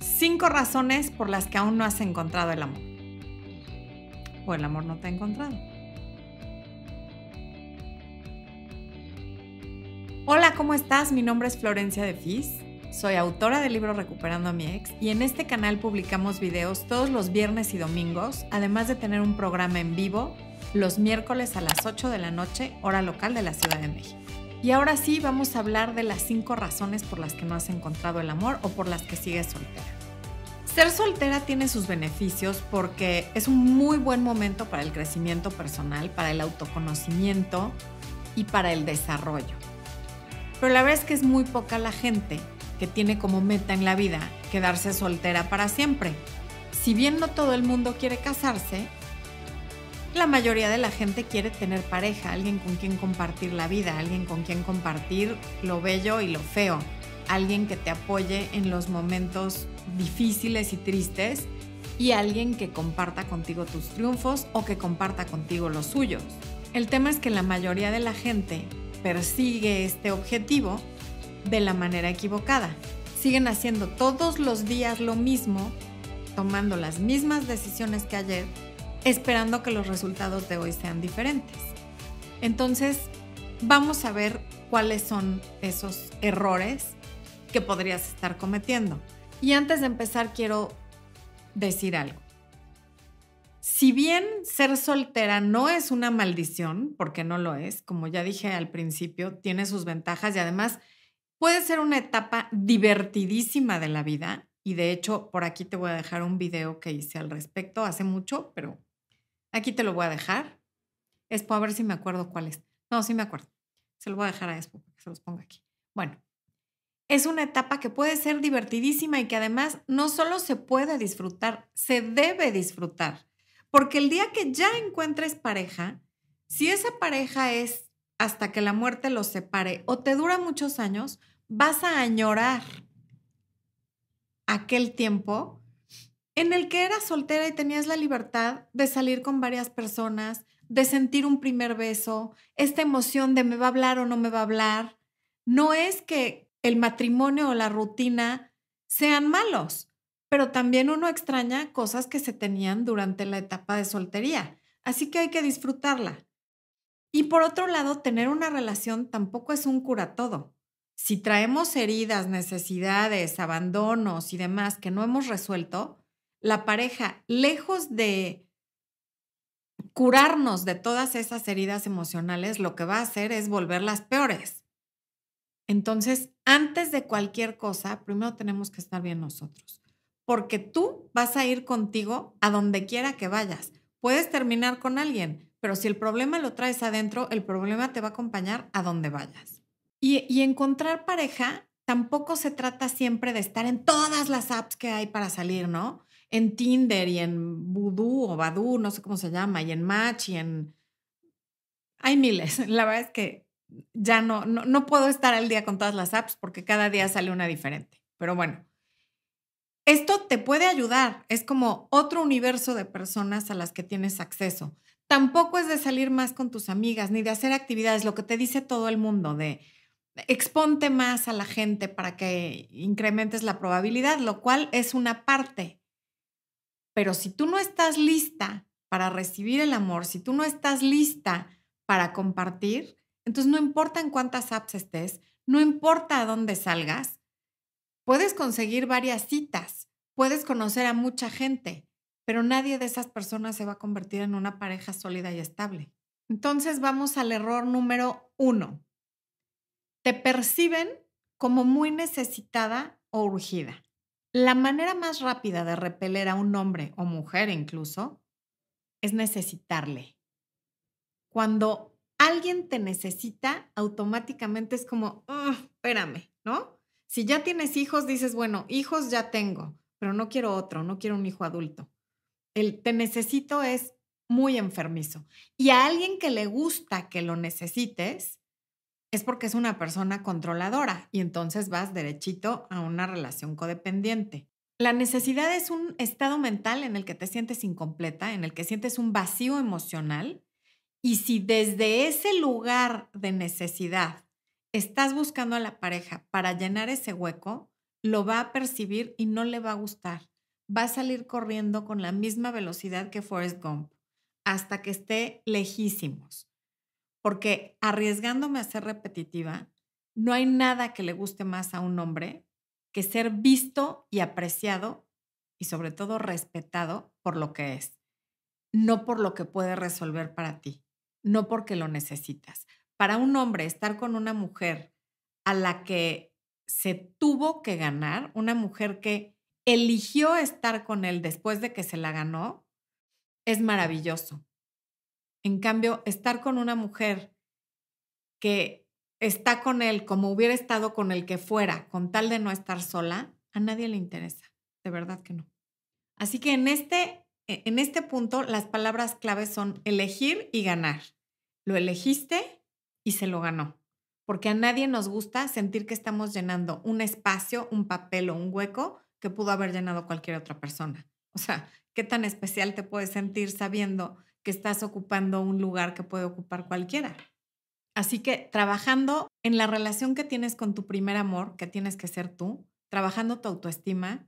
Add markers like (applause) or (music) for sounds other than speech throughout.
Cinco razones por las que aún no has encontrado el amor. O el amor no te ha encontrado. Hola, ¿cómo estás? Mi nombre es Florencia de Fis. Soy autora del libro Recuperando a mi ex y en este canal publicamos videos todos los viernes y domingos, además de tener un programa en vivo los miércoles a las 8 de la noche, hora local de la Ciudad de México. Y ahora sí vamos a hablar de las cinco razones por las que no has encontrado el amor o por las que sigues soltera. Ser soltera tiene sus beneficios porque es un muy buen momento para el crecimiento personal, para el autoconocimiento y para el desarrollo. Pero la verdad es que es muy poca la gente que tiene como meta en la vida quedarse soltera para siempre. Si bien no todo el mundo quiere casarse, la mayoría de la gente quiere tener pareja, alguien con quien compartir la vida, alguien con quien compartir lo bello y lo feo, alguien que te apoye en los momentos difíciles y tristes y alguien que comparta contigo tus triunfos o que comparta contigo los suyos. El tema es que la mayoría de la gente persigue este objetivo de la manera equivocada. Siguen haciendo todos los días lo mismo, tomando las mismas decisiones que ayer esperando que los resultados de hoy sean diferentes. Entonces, vamos a ver cuáles son esos errores que podrías estar cometiendo. Y antes de empezar, quiero decir algo. Si bien ser soltera no es una maldición, porque no lo es, como ya dije al principio, tiene sus ventajas y además puede ser una etapa divertidísima de la vida. Y de hecho, por aquí te voy a dejar un video que hice al respecto hace mucho, pero Aquí te lo voy a dejar. Espo, a ver si me acuerdo cuál es. No, sí me acuerdo. Se lo voy a dejar a Espo, para que se los ponga aquí. Bueno, es una etapa que puede ser divertidísima y que además no solo se puede disfrutar, se debe disfrutar. Porque el día que ya encuentres pareja, si esa pareja es hasta que la muerte los separe o te dura muchos años, vas a añorar aquel tiempo en el que eras soltera y tenías la libertad de salir con varias personas, de sentir un primer beso, esta emoción de me va a hablar o no me va a hablar. No es que el matrimonio o la rutina sean malos, pero también uno extraña cosas que se tenían durante la etapa de soltería. Así que hay que disfrutarla. Y por otro lado, tener una relación tampoco es un cura todo. Si traemos heridas, necesidades, abandonos y demás que no hemos resuelto, la pareja, lejos de curarnos de todas esas heridas emocionales, lo que va a hacer es volverlas peores. Entonces, antes de cualquier cosa, primero tenemos que estar bien nosotros, porque tú vas a ir contigo a donde quiera que vayas. Puedes terminar con alguien, pero si el problema lo traes adentro, el problema te va a acompañar a donde vayas. Y, y encontrar pareja tampoco se trata siempre de estar en todas las apps que hay para salir, ¿no? en Tinder y en Voodoo o Badoo, no sé cómo se llama, y en Match y en... Hay miles. (laughs) La verdad es que ya no, no, no puedo estar al día con todas las apps porque cada día sale una diferente. Pero bueno, esto te puede ayudar. Es como otro universo de personas a las que tienes acceso. Tampoco es de salir más con tus amigas ni de hacer actividades, lo que te dice todo el mundo, de exponte más a la gente para que incrementes la probabilidad, lo cual es una parte pero si tú no estás lista para recibir el amor, si tú no estás lista para compartir, entonces no importa en cuántas apps estés, no importa a dónde salgas, puedes conseguir varias citas, puedes conocer a mucha gente, pero nadie de esas personas se va a convertir en una pareja sólida y estable. Entonces vamos al error número uno. Te perciben como muy necesitada o urgida. La manera más rápida de repeler a un hombre o mujer incluso es necesitarle. Cuando alguien te necesita, automáticamente es como, espérame, ¿no? Si ya tienes hijos, dices, bueno, hijos ya tengo, pero no quiero otro, no quiero un hijo adulto. El te necesito es muy enfermizo. Y a alguien que le gusta que lo necesites, es porque es una persona controladora y entonces vas derechito a una relación codependiente. La necesidad es un estado mental en el que te sientes incompleta, en el que sientes un vacío emocional y si desde ese lugar de necesidad estás buscando a la pareja para llenar ese hueco, lo va a percibir y no le va a gustar. Va a salir corriendo con la misma velocidad que Forrest Gump hasta que esté lejísimos porque arriesgándome a ser repetitiva, no hay nada que le guste más a un hombre que ser visto y apreciado y sobre todo respetado por lo que es, no por lo que puede resolver para ti, no porque lo necesitas. Para un hombre estar con una mujer a la que se tuvo que ganar, una mujer que eligió estar con él después de que se la ganó, es maravilloso. En cambio, estar con una mujer que está con él como hubiera estado con el que fuera, con tal de no estar sola, a nadie le interesa. De verdad que no. Así que en este, e, en este punto las palabras claves son elegir y ganar. Lo elegiste y se lo ganó. Porque a nadie nos gusta sentir que estamos llenando un espacio, un papel o un hueco que pudo haber llenado cualquier otra persona. O sea, ¿qué tan especial te puedes sentir sabiendo que estás ocupando un lugar que puede ocupar cualquiera. Así que trabajando en la relación que tienes con tu primer amor, que tienes que ser tú, trabajando tu autoestima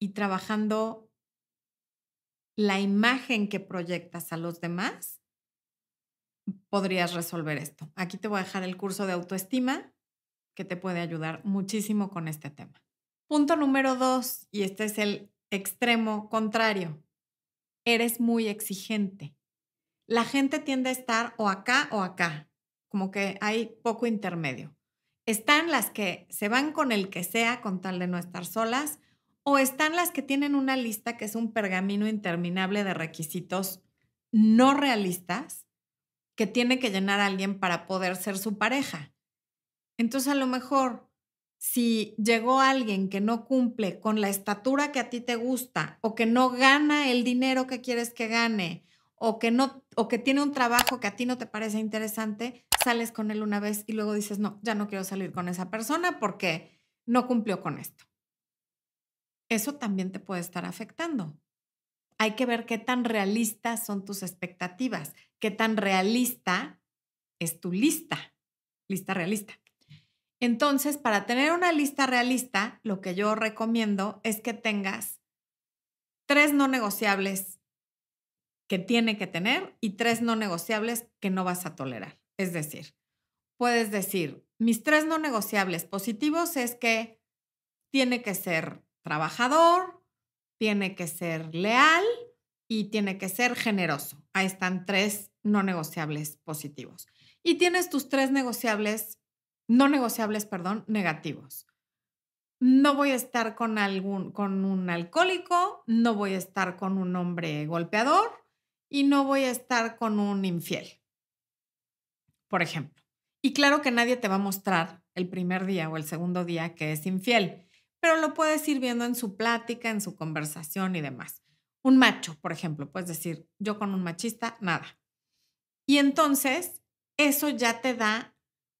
y trabajando la imagen que proyectas a los demás, podrías resolver esto. Aquí te voy a dejar el curso de autoestima que te puede ayudar muchísimo con este tema. Punto número dos, y este es el extremo contrario, eres muy exigente. La gente tiende a estar o acá o acá, como que hay poco intermedio. Están las que se van con el que sea con tal de no estar solas, o están las que tienen una lista que es un pergamino interminable de requisitos no realistas que tiene que llenar a alguien para poder ser su pareja. Entonces a lo mejor si llegó alguien que no cumple con la estatura que a ti te gusta o que no gana el dinero que quieres que gane o que no o que tiene un trabajo que a ti no te parece interesante, sales con él una vez y luego dices, "No, ya no quiero salir con esa persona porque no cumplió con esto." Eso también te puede estar afectando. Hay que ver qué tan realistas son tus expectativas, qué tan realista es tu lista, lista realista. Entonces, para tener una lista realista, lo que yo recomiendo es que tengas tres no negociables que tiene que tener y tres no negociables que no vas a tolerar. Es decir, puedes decir, mis tres no negociables positivos es que tiene que ser trabajador, tiene que ser leal y tiene que ser generoso. Ahí están tres no negociables positivos. Y tienes tus tres negociables no negociables, perdón, negativos. No voy a estar con, algún, con un alcohólico, no voy a estar con un hombre golpeador y no voy a estar con un infiel, por ejemplo. Y claro que nadie te va a mostrar el primer día o el segundo día que es infiel, pero lo puedes ir viendo en su plática, en su conversación y demás. Un macho, por ejemplo, puedes decir, yo con un machista, nada. Y entonces, eso ya te da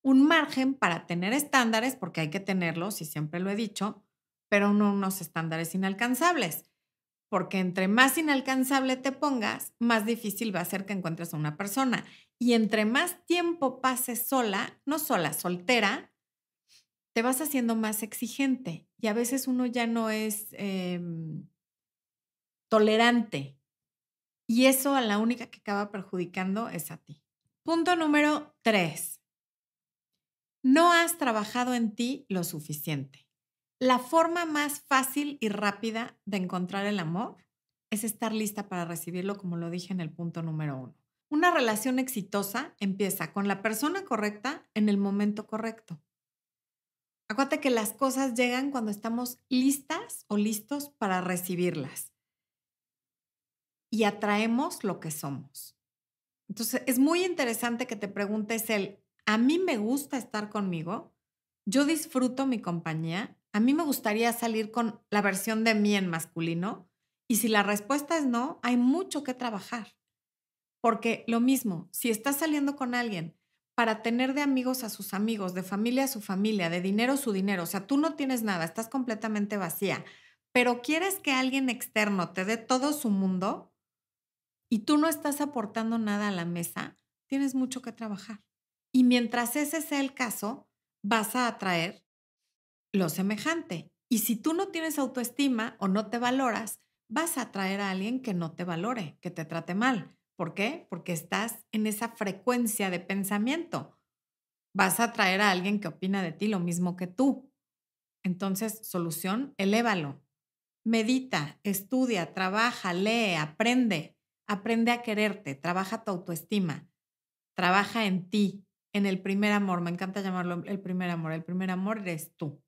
un margen para tener estándares, porque hay que tenerlos, y siempre lo he dicho, pero no unos estándares inalcanzables, porque entre más inalcanzable te pongas, más difícil va a ser que encuentres a una persona. Y entre más tiempo pases sola, no sola, soltera, te vas haciendo más exigente y a veces uno ya no es em, tolerante. Y eso a la única que acaba perjudicando es a ti. Punto número tres no has trabajado en ti lo suficiente. La forma más fácil y rápida de encontrar el amor es estar lista para recibirlo, como lo dije en el punto número uno. Una relación exitosa empieza con la persona correcta en el momento correcto. Acuérdate que las cosas llegan cuando estamos listas o listos para recibirlas y atraemos lo que somos. Entonces, es muy interesante que te preguntes el a mí me gusta estar conmigo, yo disfruto mi compañía, a mí me gustaría salir con la versión de mí en masculino. Y si la respuesta es no, hay mucho que trabajar. Porque lo mismo, si estás saliendo con alguien para tener de amigos a sus amigos, de familia a su familia, de dinero a su dinero, o sea, tú no tienes nada, estás completamente vacía, pero quieres que alguien externo te dé todo su mundo y tú no estás aportando nada a la mesa, tienes mucho que trabajar. Y mientras ese sea el caso, vas a atraer lo semejante. Y si tú no tienes autoestima o no te valoras, vas a atraer a alguien que no te valore, que te trate mal. ¿Por qué? Porque estás en esa frecuencia de pensamiento. Vas a atraer a alguien que opina de ti lo mismo que tú. Entonces, solución, elévalo. Medita, estudia, trabaja, lee, aprende. Aprende a quererte, trabaja tu autoestima, trabaja en ti, en el primer amor. Me encanta llamarlo el primer amor. El primer amor eres tú.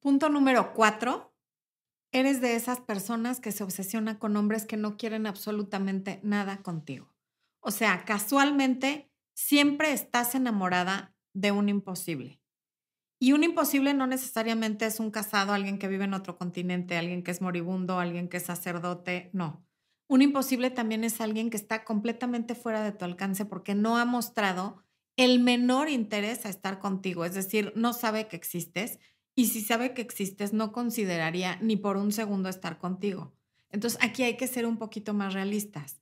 Punto número cuatro. Eres de esas personas que se obsesiona con hombres que no quieren absolutamente nada contigo. O sea, casualmente siempre estás enamorada de un imposible. Y un imposible no necesariamente es un casado, alguien que vive en otro continente, alguien que es moribundo, alguien que es sacerdote, no. Un imposible también es alguien que está completamente fuera de tu alcance porque no ha mostrado el menor interés a estar contigo, es decir, no sabe que existes y si sabe que existes no consideraría ni por un segundo estar contigo. Entonces aquí hay que ser un poquito más realistas.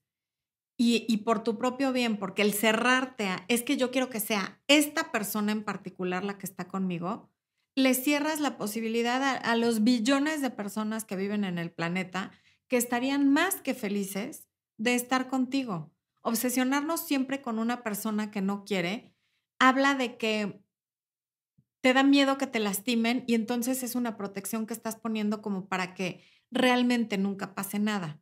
Y, por tu propio bien, porque el cerrarte es que yo quiero que sea esta persona en particular la que está conmigo, le cierras la posibilidad a los billones de personas que viven en el planeta que estarían más que felices de estar contigo obsesionarnos siempre con una persona que no quiere, habla de que te da miedo que te lastimen y entonces es una protección que estás poniendo como para que realmente nunca pase nada.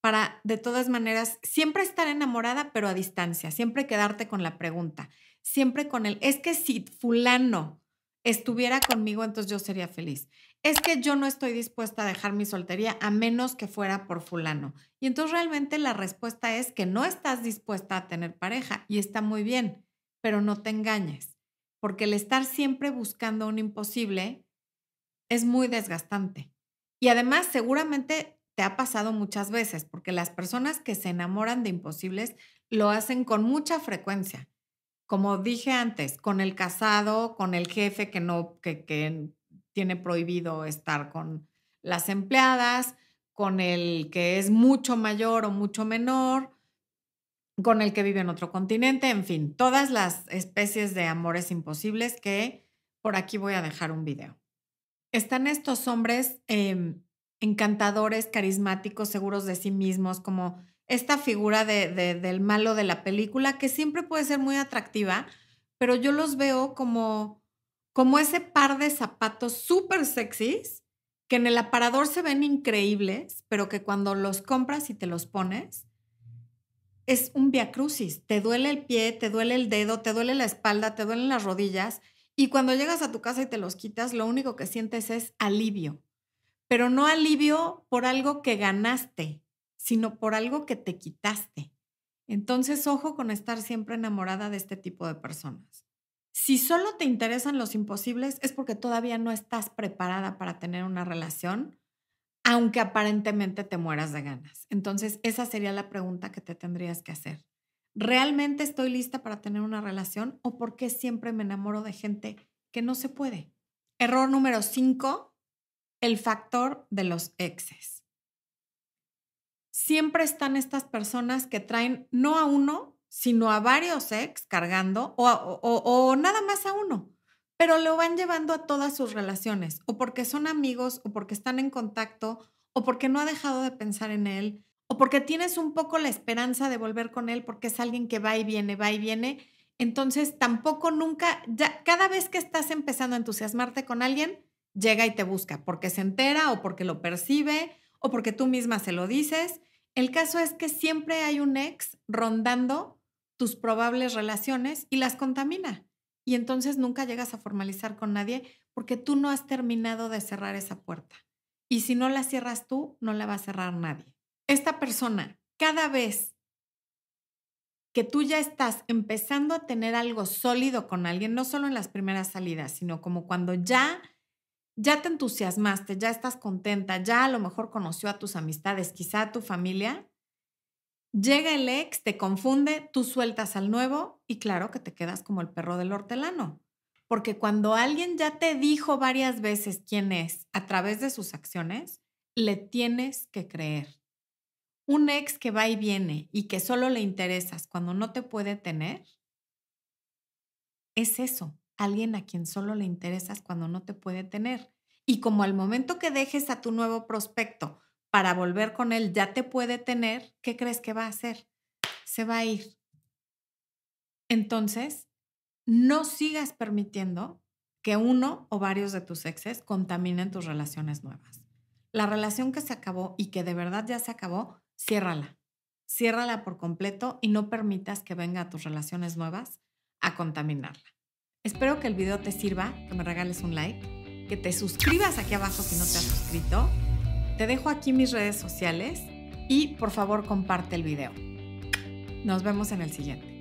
Para, de todas maneras, siempre estar enamorada, pero a distancia, siempre quedarte con la pregunta, siempre con el, es que si fulano estuviera conmigo, entonces yo sería feliz es que yo no estoy dispuesta a dejar mi soltería a menos que fuera por fulano. Y entonces realmente la respuesta es que no estás dispuesta a tener pareja y está muy bien, pero no te engañes, porque el estar siempre buscando un imposible es muy desgastante. Y además seguramente te ha pasado muchas veces, porque las personas que se enamoran de imposibles lo hacen con mucha frecuencia. Como dije antes, con el casado, con el jefe que no, que, que tiene prohibido estar con las empleadas, con el que es mucho mayor o mucho menor, con el que vive en otro continente, en fin, todas las especies de amores imposibles que por aquí voy a dejar un video. Están estos hombres eh, encantadores, carismáticos, seguros de sí mismos, como esta figura del malo de la película, que siempre puede ser muy atractiva, pero yo los veo como como ese par de zapatos súper sexys que en el aparador se ven increíbles, pero que cuando los compras y te los pones, es un viacrucis. Te duele el pie, te duele el dedo, te duele la espalda, te duelen las rodillas. Y cuando llegas a tu casa y te los quitas, lo único que sientes es alivio. Pero no alivio por algo que ganaste, sino por algo que te quitaste. Entonces, ojo con estar siempre enamorada de este tipo de personas. Si solo te interesan los imposibles es porque todavía no estás preparada para tener una relación, aunque aparentemente te mueras de ganas. Entonces, esa sería la pregunta que te tendrías que hacer. ¿Realmente estoy lista para tener una relación o por qué siempre me enamoro de gente que no se puede? Error número cinco, el factor de los exes. Siempre están estas personas que traen no a uno, sino a varios ex cargando o, o, nada más a uno, pero lo van llevando a todas sus relaciones, o porque son amigos, o porque están en contacto, o porque no ha dejado de pensar en él, o porque tienes un poco la esperanza de volver con él porque es alguien que va y viene, va y viene. Entonces tampoco nunca, ya cada vez que estás empezando a entusiasmarte con alguien, llega y te busca porque se entera o porque lo percibe o porque tú misma se lo dices. El caso es que siempre hay un ex rondando tus probables relaciones y las contamina. Y entonces nunca llegas a formalizar con nadie porque tú no has terminado de cerrar esa puerta. Y si no la cierras tú, no la va a cerrar nadie. Esta persona, cada vez que tú ya estás empezando a tener algo sólido con alguien, no solo en las primeras salidas, sino como cuando ya ya te entusiasmaste, ya estás contenta, ya a lo mejor conoció a tus amistades, quizá a tu familia, Llega el ex, te confunde, tú sueltas al nuevo y claro que te quedas como el perro del hortelano. Porque cuando alguien ya te dijo varias veces quién es a través de sus acciones, le tienes que creer. Un ex que va y viene y que solo le interesas cuando no te puede tener, es eso, alguien a quien solo le interesas cuando no te puede tener. Y como al momento que dejes a tu nuevo prospecto para volver con él, ya te puede tener, ¿qué crees que va a hacer? Se va a ir. Entonces, no sigas permitiendo que uno o varios de tus exes contaminen tus relaciones nuevas. La relación que se acabó y que de verdad ya se acabó, ciérrala. Ciérrala por completo y no permitas que venga a tus relaciones nuevas a contaminarla. Espero que el video te sirva, que me regales un like, que te suscribas aquí abajo si no te has suscrito te dejo aquí mis redes sociales y por favor comparte el video. Nos vemos en el siguiente.